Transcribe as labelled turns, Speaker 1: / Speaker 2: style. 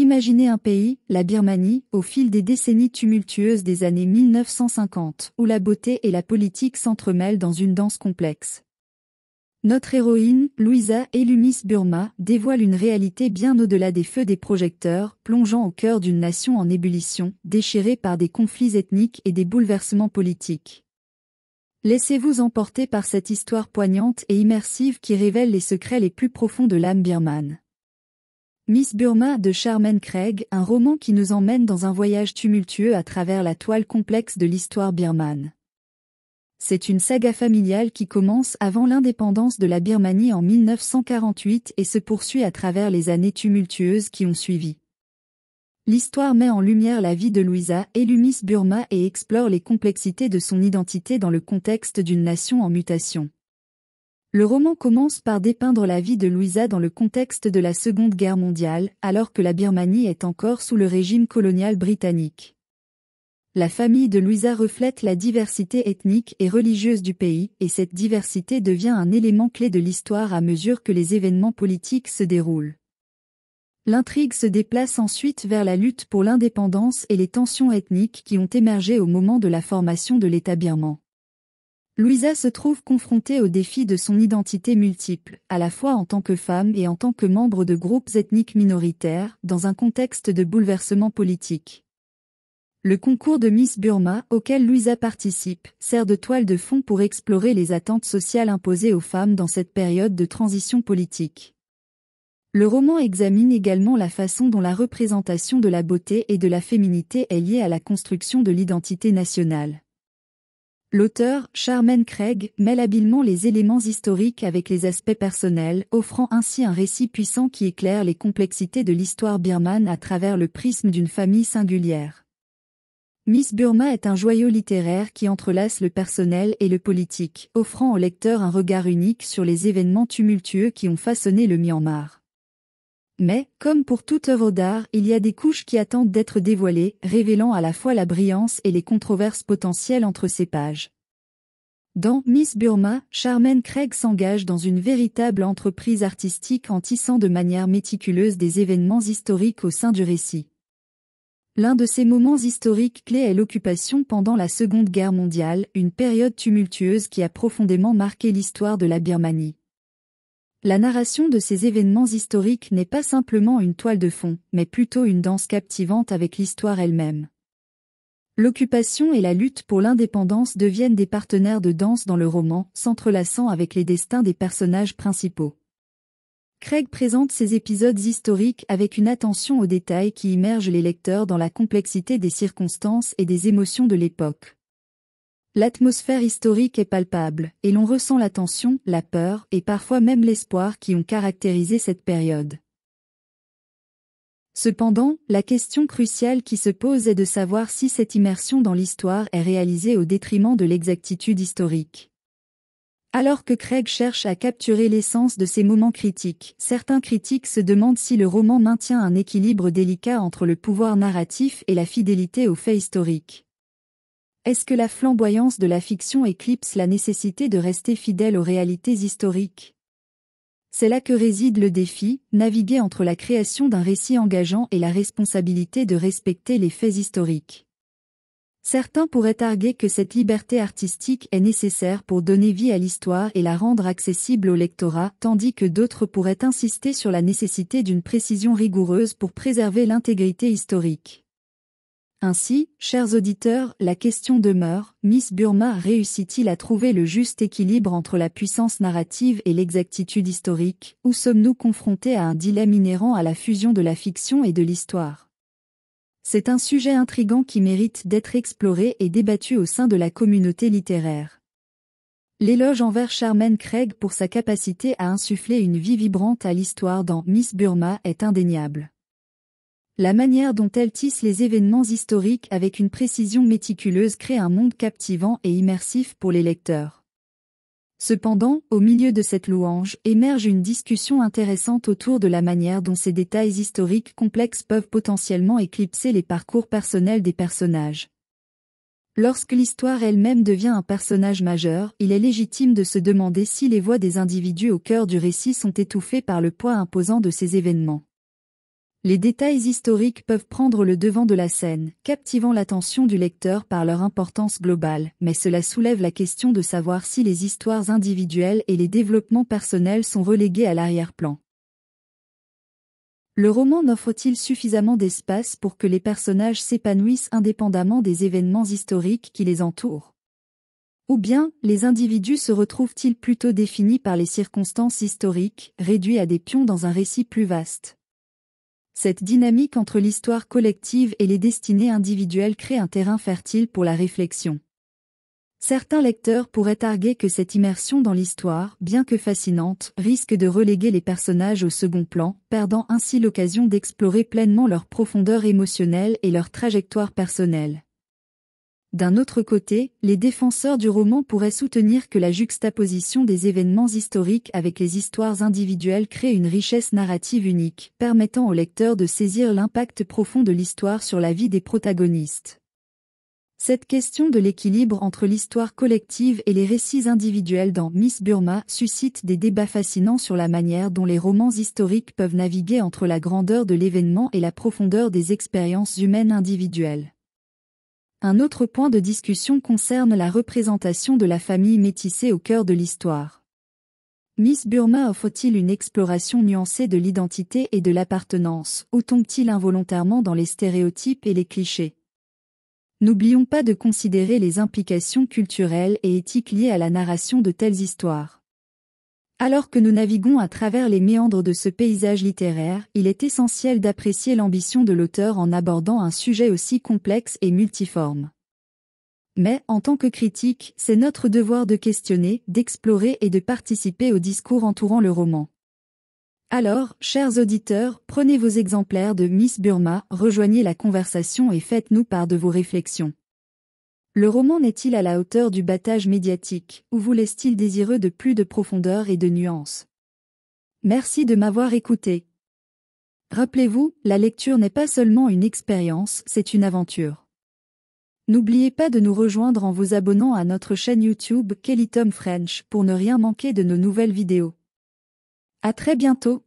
Speaker 1: Imaginez un pays, la Birmanie, au fil des décennies tumultueuses des années 1950, où la beauté et la politique s'entremêlent dans une danse complexe. Notre héroïne, Louisa Elumis Burma, dévoile une réalité bien au-delà des feux des projecteurs, plongeant au cœur d'une nation en ébullition, déchirée par des conflits ethniques et des bouleversements politiques. Laissez-vous emporter par cette histoire poignante et immersive qui révèle les secrets les plus profonds de l'âme birmane. Miss Burma de Charmen Craig, un roman qui nous emmène dans un voyage tumultueux à travers la toile complexe de l'histoire birmane. C'est une saga familiale qui commence avant l'indépendance de la Birmanie en 1948 et se poursuit à travers les années tumultueuses qui ont suivi. L'histoire met en lumière la vie de Louisa, élue Miss Burma et explore les complexités de son identité dans le contexte d'une nation en mutation. Le roman commence par dépeindre la vie de Louisa dans le contexte de la Seconde Guerre mondiale, alors que la Birmanie est encore sous le régime colonial britannique. La famille de Louisa reflète la diversité ethnique et religieuse du pays, et cette diversité devient un élément clé de l'histoire à mesure que les événements politiques se déroulent. L'intrigue se déplace ensuite vers la lutte pour l'indépendance et les tensions ethniques qui ont émergé au moment de la formation de l'État birman. Louisa se trouve confrontée au défi de son identité multiple, à la fois en tant que femme et en tant que membre de groupes ethniques minoritaires, dans un contexte de bouleversement politique. Le concours de Miss Burma, auquel Louisa participe, sert de toile de fond pour explorer les attentes sociales imposées aux femmes dans cette période de transition politique. Le roman examine également la façon dont la représentation de la beauté et de la féminité est liée à la construction de l'identité nationale. L'auteur, Charmaine Craig, mêle habilement les éléments historiques avec les aspects personnels, offrant ainsi un récit puissant qui éclaire les complexités de l'histoire birmane à travers le prisme d'une famille singulière. Miss Burma est un joyau littéraire qui entrelace le personnel et le politique, offrant au lecteur un regard unique sur les événements tumultueux qui ont façonné le Myanmar. Mais, comme pour toute œuvre d'art, il y a des couches qui attendent d'être dévoilées, révélant à la fois la brillance et les controverses potentielles entre ces pages. Dans Miss Burma, Charmaine Craig s'engage dans une véritable entreprise artistique en tissant de manière méticuleuse des événements historiques au sein du récit. L'un de ces moments historiques clés est l'occupation pendant la Seconde Guerre mondiale, une période tumultueuse qui a profondément marqué l'histoire de la Birmanie. La narration de ces événements historiques n'est pas simplement une toile de fond, mais plutôt une danse captivante avec l'histoire elle-même. L'occupation et la lutte pour l'indépendance deviennent des partenaires de danse dans le roman, s'entrelaçant avec les destins des personnages principaux. Craig présente ces épisodes historiques avec une attention aux détails qui immergent les lecteurs dans la complexité des circonstances et des émotions de l'époque. L'atmosphère historique est palpable, et l'on ressent la tension, la peur, et parfois même l'espoir qui ont caractérisé cette période. Cependant, la question cruciale qui se pose est de savoir si cette immersion dans l'histoire est réalisée au détriment de l'exactitude historique. Alors que Craig cherche à capturer l'essence de ces moments critiques, certains critiques se demandent si le roman maintient un équilibre délicat entre le pouvoir narratif et la fidélité aux faits historiques. Est-ce que la flamboyance de la fiction éclipse la nécessité de rester fidèle aux réalités historiques C'est là que réside le défi, naviguer entre la création d'un récit engageant et la responsabilité de respecter les faits historiques. Certains pourraient arguer que cette liberté artistique est nécessaire pour donner vie à l'histoire et la rendre accessible au lectorat, tandis que d'autres pourraient insister sur la nécessité d'une précision rigoureuse pour préserver l'intégrité historique. Ainsi, chers auditeurs, la question demeure, Miss Burma réussit-il à trouver le juste équilibre entre la puissance narrative et l'exactitude historique, ou sommes-nous confrontés à un dilemme inhérent à la fusion de la fiction et de l'histoire C'est un sujet intrigant qui mérite d'être exploré et débattu au sein de la communauté littéraire. L'éloge envers Charmaine Craig pour sa capacité à insuffler une vie vibrante à l'histoire dans Miss Burma est indéniable. La manière dont elle tisse les événements historiques avec une précision méticuleuse crée un monde captivant et immersif pour les lecteurs. Cependant, au milieu de cette louange émerge une discussion intéressante autour de la manière dont ces détails historiques complexes peuvent potentiellement éclipser les parcours personnels des personnages. Lorsque l'histoire elle-même devient un personnage majeur, il est légitime de se demander si les voix des individus au cœur du récit sont étouffées par le poids imposant de ces événements. Les détails historiques peuvent prendre le devant de la scène, captivant l'attention du lecteur par leur importance globale, mais cela soulève la question de savoir si les histoires individuelles et les développements personnels sont relégués à l'arrière-plan. Le roman n'offre-t-il suffisamment d'espace pour que les personnages s'épanouissent indépendamment des événements historiques qui les entourent Ou bien, les individus se retrouvent-ils plutôt définis par les circonstances historiques, réduits à des pions dans un récit plus vaste cette dynamique entre l'histoire collective et les destinées individuelles crée un terrain fertile pour la réflexion. Certains lecteurs pourraient arguer que cette immersion dans l'histoire, bien que fascinante, risque de reléguer les personnages au second plan, perdant ainsi l'occasion d'explorer pleinement leur profondeur émotionnelle et leur trajectoire personnelle. D'un autre côté, les défenseurs du roman pourraient soutenir que la juxtaposition des événements historiques avec les histoires individuelles crée une richesse narrative unique, permettant au lecteur de saisir l'impact profond de l'histoire sur la vie des protagonistes. Cette question de l'équilibre entre l'histoire collective et les récits individuels dans Miss Burma suscite des débats fascinants sur la manière dont les romans historiques peuvent naviguer entre la grandeur de l'événement et la profondeur des expériences humaines individuelles. Un autre point de discussion concerne la représentation de la famille métissée au cœur de l'histoire. Miss Burma offre-t-il une exploration nuancée de l'identité et de l'appartenance, ou tombe-t-il involontairement dans les stéréotypes et les clichés N'oublions pas de considérer les implications culturelles et éthiques liées à la narration de telles histoires. Alors que nous naviguons à travers les méandres de ce paysage littéraire, il est essentiel d'apprécier l'ambition de l'auteur en abordant un sujet aussi complexe et multiforme. Mais, en tant que critique, c'est notre devoir de questionner, d'explorer et de participer au discours entourant le roman. Alors, chers auditeurs, prenez vos exemplaires de Miss Burma, rejoignez la conversation et faites-nous part de vos réflexions. Le roman n'est-il à la hauteur du battage médiatique, ou vous laisse-t-il désireux de plus de profondeur et de nuances Merci de m'avoir écouté. Rappelez-vous, la lecture n'est pas seulement une expérience, c'est une aventure. N'oubliez pas de nous rejoindre en vous abonnant à notre chaîne YouTube Kelly Tom French pour ne rien manquer de nos nouvelles vidéos. À très bientôt